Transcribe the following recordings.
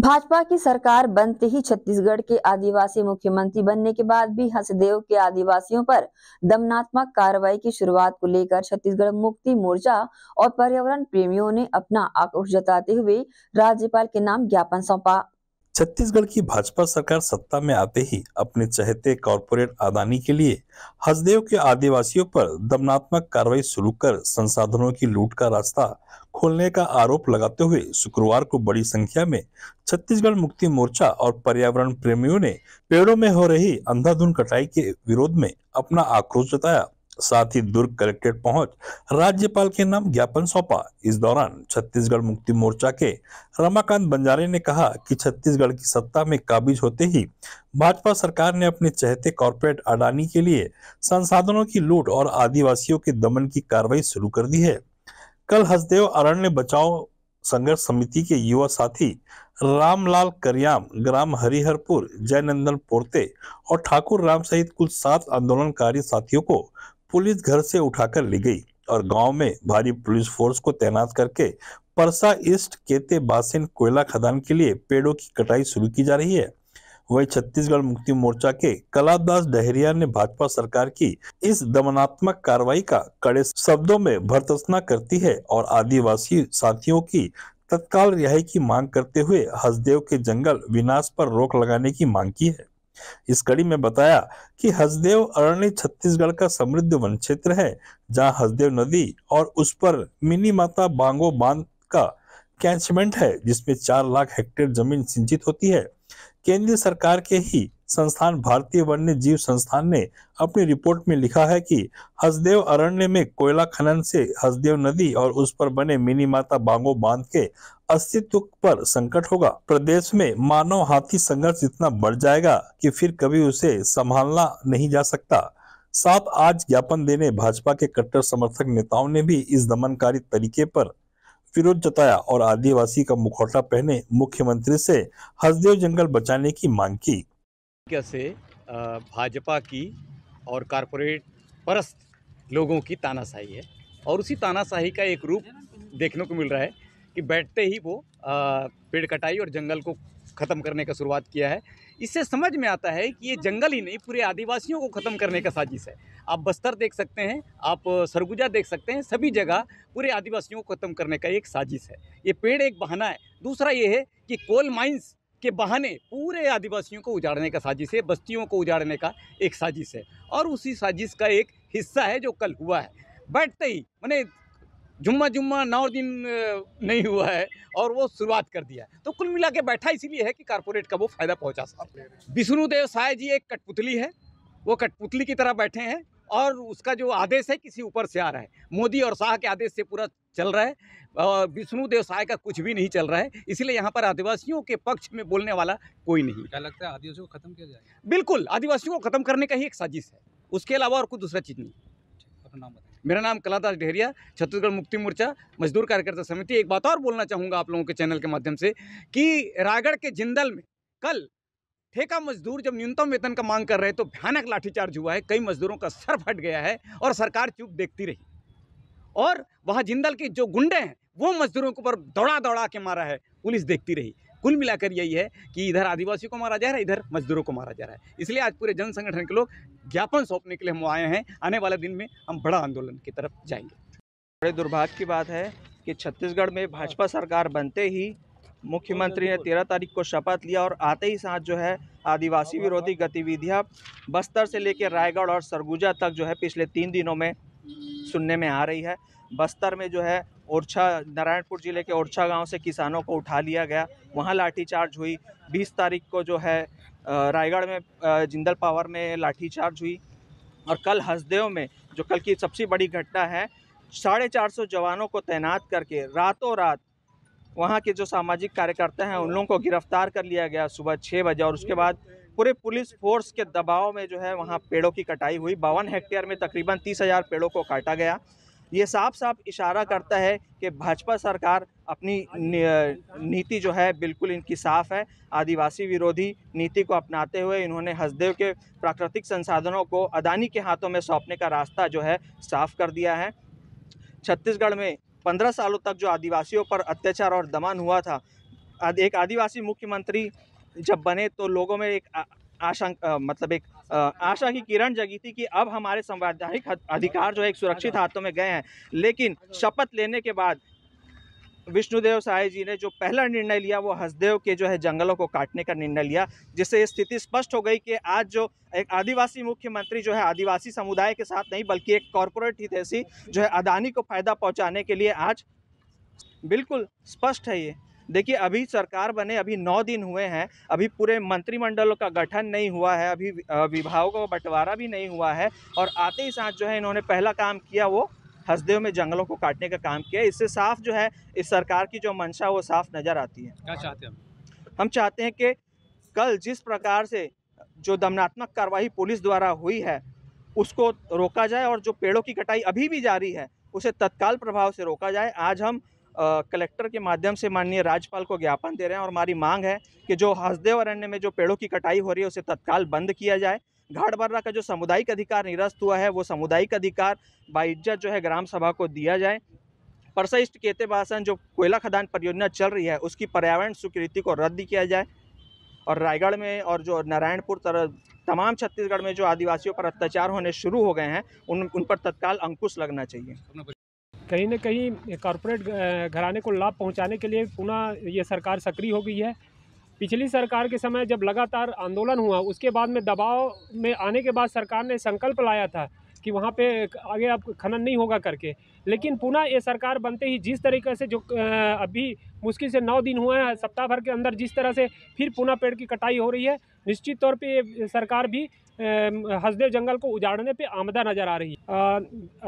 भाजपा की सरकार बनते ही छत्तीसगढ़ के आदिवासी मुख्यमंत्री बनने के बाद भी हसदेव के आदिवासियों पर दमनात्मक कार्रवाई की शुरुआत को लेकर छत्तीसगढ़ मुक्ति मोर्चा और पर्यावरण प्रेमियों ने अपना आक्रोश जताते हुए राज्यपाल के नाम ज्ञापन सौंपा छत्तीसगढ़ की भाजपा सरकार सत्ता में आते ही अपने चहते कॉरपोरेट अदानी के लिए हसदेव के आदिवासियों पर दमनात्मक कार्रवाई शुरू कर संसाधनों की लूट का रास्ता खोलने का आरोप लगाते हुए शुक्रवार को बड़ी संख्या में छत्तीसगढ़ मुक्ति मोर्चा और पर्यावरण प्रेमियों ने पेड़ों में हो रही अंधाधुंध कटाई के विरोध में अपना आक्रोश जताया साथ ही दुर्ग कलेक्ट्रेट पहुंच राज्यपाल के नाम ज्ञापन सौंपा इस दौरान छत्तीसगढ़ मुक्ति मोर्चा के रमाकांत बंजारे ने कहा कि छत्तीसगढ़ की सत्ता में काबिज होते ही भाजपा सरकार ने अपने चहते कॉरपोरेट अडानी के लिए संसाधनों की लूट और आदिवासियों के दमन की कार्रवाई शुरू कर दी है कल हसदेव अरण्य बचाओ संघर्ष समिति के युवा साथी रामलाल करियाम ग्राम हरिहरपुर जयनंदन पोर्ते और ठाकुर राम सहित कुल सात आंदोलनकारी साथियों को पुलिस घर से उठाकर ले गई और गांव में भारी पुलिस फोर्स को तैनात करके परसा ईस्ट केते बासिन कोयला खदान के लिए पेड़ों की कटाई शुरू की जा रही है वही छत्तीसगढ़ मुक्ति मोर्चा के कलादास डहरिया ने भाजपा सरकार की इस दमनात्मक कार्रवाई का कड़े शब्दों में भर्तना करती है और आदिवासी साथियों की तत्काल रिहाई की मांग करते हुए हसदेव के जंगल विनाश पर रोक लगाने की मांग की है इस कड़ी में बताया कि हसदेव अरण्य छत्तीसगढ़ का समृद्ध वन क्षेत्र है जहां हसदेव नदी और उस पर मिनी माता बांगो बांध का कैंचमेंट है जिसमें चार लाख हेक्टेयर जमीन सिंचित होती है केंद्रीय सरकार के ही संस्थान भारतीय वन्य जीव संस्थान ने अपनी रिपोर्ट में लिखा है कि हसदेव अरण्य में कोयला खनन से हसदेव नदी और उस पर बने मिनी माता बांगो बांध के अस्तित्व पर संकट होगा प्रदेश में मानव हाथी संघर्ष इतना बढ़ जाएगा कि फिर कभी उसे संभालना नहीं जा सकता साथ आज ज्ञापन देने भाजपा के कट्टर समर्थक नेताओं ने भी इस दमनकारी तरीके पर विरोध जताया और आदिवासी का मुखौटा पहने मुख्यमंत्री से हसदेव जंगल बचाने की मांग की कैसे भाजपा की और कारपोरेट परस्त लोगों की तानाशाही है और उसी तानाशाही का एक रूप देखने को मिल रहा है कि बैठते ही वो पेड़ कटाई और जंगल को ख़त्म करने का शुरुआत किया है इससे समझ में आता है कि ये जंगल ही नहीं पूरे आदिवासियों को ख़त्म करने का साजिश है आप बस्तर देख सकते हैं आप सरगुजा देख सकते हैं सभी जगह पूरे आदिवासियों को ख़त्म करने का एक साजिश है ये पेड़ एक बहाना है दूसरा ये है कि कोल माइंस के बहाने पूरे आदिवासियों को उजाड़ने का साजिश है बस्तियों को उजाड़ने का एक साजिश है और उसी साजिश का एक हिस्सा है जो कल हुआ है बैठते ही मैंने जुम्मा जुम्मा नौ दिन नहीं हुआ है और वो शुरुआत कर दिया है तो कुल मिला के बैठा इसीलिए है कि कारपोरेट का वो फायदा पहुंचा विष्णु विष्णुदेव साय जी एक कठपुतली है वो कठपुतली की तरह बैठे हैं और उसका जो आदेश है किसी ऊपर से आ रहा है मोदी और शाह के आदेश से पूरा चल रहा है और विष्णु देव साय का कुछ भी नहीं चल रहा है इसलिए यहाँ पर आदिवासियों के पक्ष में बोलने वाला कोई नहीं क्या लगता है आदिवासियों को खत्म किया जाए बिल्कुल आदिवासियों को खत्म करने का ही एक साजिश है उसके अलावा और कोई दूसरा चीज़ नहीं अपना नाम मेरा नाम कलादास ढेरिया छत्तीसगढ़ मुक्ति मोर्चा मजदूर कार्यकर्ता समिति एक बात और बोलना चाहूँगा आप लोगों के चैनल के माध्यम से कि रायगढ़ के जिंदल में कल ठेका मजदूर जब न्यूनतम वेतन का मांग कर रहे तो भयानक लाठीचार्ज हुआ है कई मजदूरों का सर फट गया है और सरकार चुप देखती रही और वहाँ जिंदल के जो गुंडे हैं वो मजदूरों के ऊपर दौड़ा दौड़ा के मारा है पुलिस देखती रही कुल मिलाकर यही है कि इधर आदिवासियों को मारा जा रहा है इधर मजदूरों को मारा जा रहा है इसलिए आज पूरे जन संगठन के लोग ज्ञापन सौंपने के लिए हम आए हैं आने वाले दिन में हम बड़ा आंदोलन की तरफ जाएंगे बड़े दुर्भाग्य की बात है कि छत्तीसगढ़ में भाजपा सरकार बनते ही मुख्यमंत्री ने तेरह तारीख को शपथ लिया और आते ही साथ जो है आदिवासी विरोधी गतिविधियां बस्तर से लेकर रायगढ़ और सरगुजा तक जो है पिछले तीन दिनों में सुनने में आ रही है बस्तर में जो है ओरछा नारायणपुर ज़िले के ओरछा गांव से किसानों को उठा लिया गया वहां चार्ज हुई 20 तारीख को जो है रायगढ़ में जिंदल पावर में चार्ज हुई और कल हसदेव में जो कल की सबसे बड़ी घटना है साढ़े चार सौ जवानों को तैनात करके रातों रात वहाँ के जो सामाजिक कार्यकर्ता हैं उन लोगों को गिरफ्तार कर लिया गया सुबह छः बजे और उसके बाद पूरे पुलिस फोर्स के दबाव में जो है वहाँ पेड़ों की कटाई हुई बावन हेक्टेयर में तकरीबन तीस हज़ार पेड़ों को काटा गया ये साफ साफ इशारा करता है कि भाजपा सरकार अपनी नीति जो है बिल्कुल इनकी साफ़ है आदिवासी विरोधी नीति को अपनाते हुए इन्होंने हसदेव के प्राकृतिक संसाधनों को अदानी के हाथों में सौंपने का रास्ता जो है साफ कर दिया है छत्तीसगढ़ में पंद्रह सालों तक जो आदिवासियों पर अत्याचार और दमन हुआ था एक आदिवासी मुख्यमंत्री जब बने तो लोगों में एक आशंका मतलब एक आशा की किरण जगी थी कि अब हमारे संवैधानिक अधिकार जो है सुरक्षित अच्छा। हाथों में गए हैं लेकिन अच्छा। शपथ लेने के बाद विष्णुदेव साय जी ने जो पहला निर्णय लिया वो हसदेव के जो है जंगलों को काटने का निर्णय लिया जिससे ये स्थिति स्पष्ट हो गई कि आज जो एक आदिवासी मुख्यमंत्री जो है आदिवासी समुदाय के साथ नहीं बल्कि एक कॉरपोरेट हितैषी जो है अदानी को फायदा पहुंचाने के लिए आज बिल्कुल स्पष्ट है ये देखिए अभी सरकार बने अभी नौ दिन हुए हैं अभी पूरे मंत्रिमंडलों का गठन नहीं हुआ है अभी विभागों का बंटवारा भी नहीं हुआ है और आते ही साथ जो है इन्होंने पहला काम किया वो हसदेव में जंगलों को काटने का काम किया इससे साफ जो है इस सरकार की जो मंशा वो साफ नज़र आती है क्या चाहते हैं हम चाहते हैं कि कल जिस प्रकार से जो दमनात्मक कार्रवाई पुलिस द्वारा हुई है उसको रोका जाए और जो पेड़ों की कटाई अभी भी जारी है उसे तत्काल प्रभाव से रोका जाए आज हम कलेक्टर के माध्यम से माननीय राज्यपाल को ज्ञापन दे रहे हैं और हमारी मांग है कि जो हसदेव अरण्य में जो पेड़ों की कटाई हो रही है उसे तत्काल बंद किया जाए घाट बर्रा का जो सामुदायिक अधिकार निरस्त हुआ है वो सामुदायिक अधिकार बाइज्जत जो है ग्राम सभा को दिया जाए परसा केते बासन जो कोयला खदान परियोजना चल रही है उसकी पर्यावरण स्वीकृति को रद्द किया जाए और रायगढ़ में और जो नारायणपुर तरह तमाम छत्तीसगढ़ में जो आदिवासियों पर अत्याचार होने शुरू हो गए हैं उन उन पर तत्काल अंकुश लगना चाहिए कहीं ना कहीं कॉरपोरेट घराने को लाभ पहुंचाने के लिए पुनः ये सरकार सक्रिय हो गई है पिछली सरकार के समय जब लगातार आंदोलन हुआ उसके बाद में दबाव में आने के बाद सरकार ने संकल्प लाया था कि वहाँ पे आगे आप खनन नहीं होगा करके लेकिन पुनः ये सरकार बनते ही जिस तरीके से जो अभी मुश्किल से नौ दिन हुए हैं सप्ताह भर के अंदर जिस तरह से फिर पुनः पेड़ की कटाई हो रही है निश्चित तौर पे सरकार भी हसदेव जंगल को उजाड़ने पे आमदा नज़र आ रही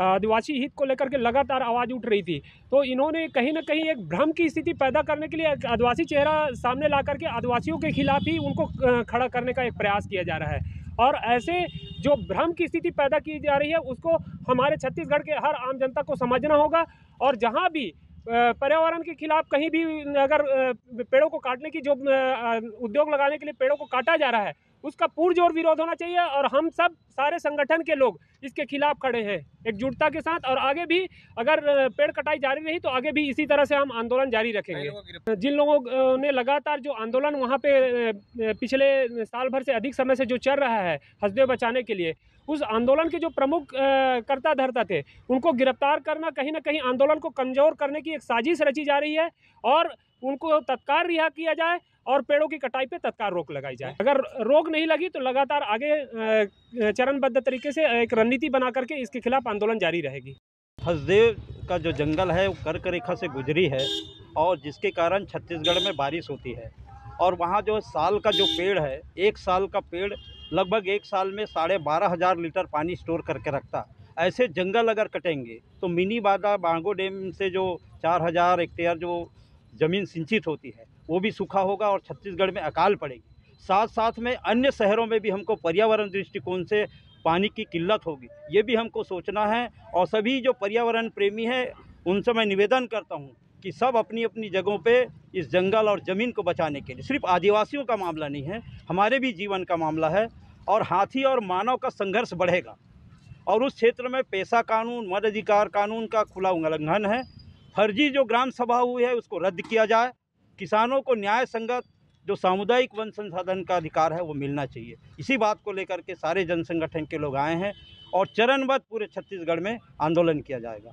आदिवासी हित को लेकर के लगातार आवाज़ उठ रही थी तो इन्होंने कहीं ना कहीं एक भ्रम की स्थिति पैदा करने के लिए आदिवासी चेहरा सामने ला करके आदिवासियों के खिलाफ ही उनको खड़ा करने का एक प्रयास किया जा रहा है और ऐसे जो भ्रम की स्थिति पैदा की जा रही है उसको हमारे छत्तीसगढ़ के हर आम जनता को समझना होगा और जहाँ भी पर्यावरण के खिलाफ कहीं भी अगर पेड़ों को काटने की जो उद्योग लगाने के लिए पेड़ों को काटा जा रहा है उसका पुरजोर विरोध होना चाहिए और हम सब सारे संगठन के लोग इसके खिलाफ खड़े हैं एकजुटता के साथ और आगे भी अगर पेड़ कटाई जारी रही तो आगे भी इसी तरह से हम आंदोलन जारी रखेंगे जिन लोगों ने लगातार जो आंदोलन वहाँ पे पिछले साल भर से अधिक समय से जो चल रहा है हसदेव बचाने के लिए उस आंदोलन के जो प्रमुख कर्ता धरता थे उनको गिरफ्तार करना कहीं ना कहीं आंदोलन को कमज़ोर करने की एक साजिश रची जा रही है और उनको तत्काल रिहा किया जाए और पेड़ों की कटाई पे तत्काल रोक लगाई जाए अगर रोक नहीं लगी तो लगातार आगे चरणबद्ध तरीके से एक रणनीति बना करके इसके खिलाफ आंदोलन जारी रहेगी हसदेव का जो जंगल है वो कर्क रेखा से गुजरी है और जिसके कारण छत्तीसगढ़ में बारिश होती है और वहाँ जो साल का जो पेड़ है एक साल का पेड़ लगभग एक साल में साढ़े बारह हज़ार लीटर पानी स्टोर करके रखता ऐसे जंगल अगर कटेंगे तो मिनी बाधा बांगो डैम से जो चार हज़ार हेक्टेयर जो ज़मीन सिंचित होती है वो भी सूखा होगा और छत्तीसगढ़ में अकाल पड़ेगी साथ साथ में अन्य शहरों में भी हमको पर्यावरण दृष्टिकोण से पानी की किल्लत होगी ये भी हमको सोचना है और सभी जो पर्यावरण प्रेमी हैं उनसे मैं निवेदन करता हूँ कि सब अपनी अपनी जगहों पे इस जंगल और ज़मीन को बचाने के लिए सिर्फ आदिवासियों का मामला नहीं है हमारे भी जीवन का मामला है और हाथी और मानव का संघर्ष बढ़ेगा और उस क्षेत्र में पैसा कानून मद अधिकार कानून का खुला उल्लंघन है फर्जी जो ग्राम सभा हुई है उसको रद्द किया जाए किसानों को न्याय संगत जो सामुदायिक वन संसाधन का अधिकार है वो मिलना चाहिए इसी बात को लेकर के सारे जन संगठन के लोग आए हैं और चरणबद्ध पूरे छत्तीसगढ़ में आंदोलन किया जाएगा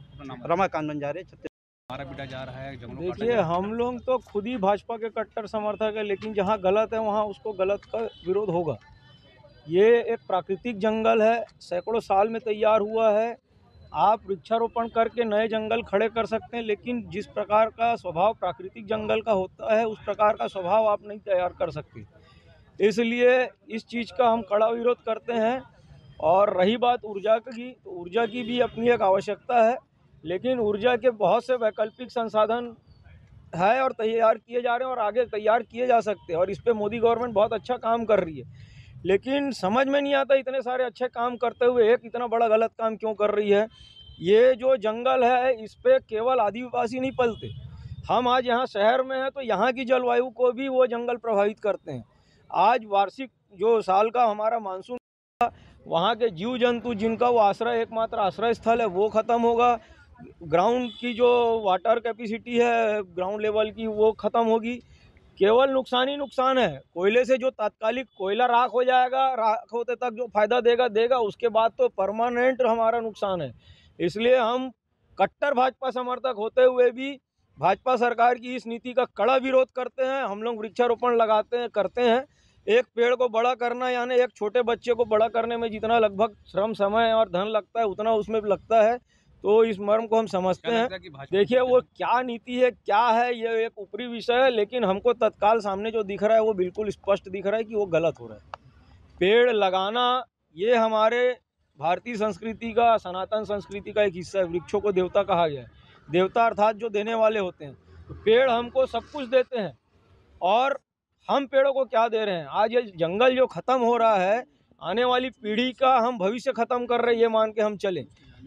रमाकांत बंजारे छत्तीसगढ़ बेटा जा रहा है देखिए हम लोग तो खुद ही भाजपा के कट्टर समर्थक है लेकिन जहाँ गलत है वहाँ उसको गलत का विरोध होगा ये एक प्राकृतिक जंगल है सैकड़ों साल में तैयार हुआ है आप वृक्षारोपण करके नए जंगल खड़े कर सकते हैं लेकिन जिस प्रकार का स्वभाव प्राकृतिक जंगल का होता है उस प्रकार का स्वभाव आप नहीं तैयार कर सकते इसलिए इस चीज़ का हम कड़ा विरोध करते हैं और रही बात ऊर्जा की तो ऊर्जा की भी अपनी एक आवश्यकता है लेकिन ऊर्जा के बहुत से वैकल्पिक संसाधन है और तैयार किए जा रहे हैं और आगे तैयार किए जा सकते हैं और इस पर मोदी गवर्नमेंट बहुत अच्छा काम कर रही है लेकिन समझ में नहीं आता इतने सारे अच्छे काम करते हुए एक इतना बड़ा गलत काम क्यों कर रही है ये जो जंगल है इस पर केवल आदिवासी नहीं पलते हम आज यहाँ शहर में हैं तो यहाँ की जलवायु को भी वो जंगल प्रभावित करते हैं आज वार्षिक जो साल का हमारा मानसून वहाँ के जीव जंतु जिनका वो आश्रय एकमात्र आश्रय स्थल है वो ख़त्म होगा ग्राउंड की जो वाटर कैपेसिटी है ग्राउंड लेवल की वो ख़त्म होगी केवल नुकसान ही नुकसान है कोयले से जो तात्कालिक कोयला राख हो जाएगा राख होते तक जो फायदा देगा देगा उसके बाद तो परमानेंट हमारा नुकसान है इसलिए हम कट्टर भाजपा समर्थक होते हुए भी भाजपा सरकार की इस नीति का कड़ा विरोध करते हैं हम लोग वृक्षारोपण लगाते हैं करते हैं एक पेड़ को बड़ा करना यानी एक छोटे बच्चे को बड़ा करने में जितना लगभग श्रम समय और धन लगता है उतना उसमें लगता है तो इस मर्म को हम समझते हैं देखिए वो क्या नीति है क्या है ये एक ऊपरी विषय है लेकिन हमको तत्काल सामने जो दिख रहा है वो बिल्कुल स्पष्ट दिख रहा है कि वो गलत हो रहा है पेड़ लगाना ये हमारे भारतीय संस्कृति का सनातन संस्कृति का एक हिस्सा है वृक्षों को देवता कहा गया है देवता अर्थात जो देने वाले होते हैं तो पेड़ हमको सब कुछ देते हैं और हम पेड़ों को क्या दे रहे हैं आज ये जंगल जो ख़त्म हो रहा है आने वाली पीढ़ी का हम भविष्य ख़त्म कर रहे हैं ये मान के हम चलें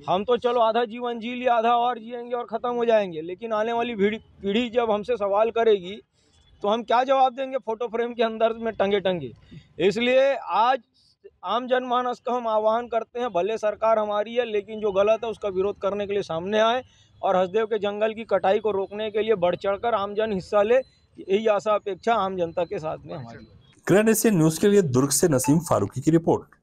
हम तो चलो आधा जीवन जी लिया आधा और जियेंगे और ख़त्म हो जाएंगे लेकिन आने वाली पीढ़ी जब हमसे सवाल करेगी तो हम क्या जवाब देंगे फ़ोटो फ्रेम के अंदर में टंगे टंगे इसलिए आज आम जनमानस का हम आह्वान करते हैं भले सरकार हमारी है लेकिन जो गलत है उसका विरोध करने के लिए सामने आए और हसदेव के जंगल की कटाई को रोकने के लिए बढ़ चढ़कर आमजन हिस्सा ले यही आशा अपेक्षा आम जनता के साथ में हमारी ग्रैंड एशियन न्यूज के लिए दुर्ग से नसीम फारूकी की रिपोर्ट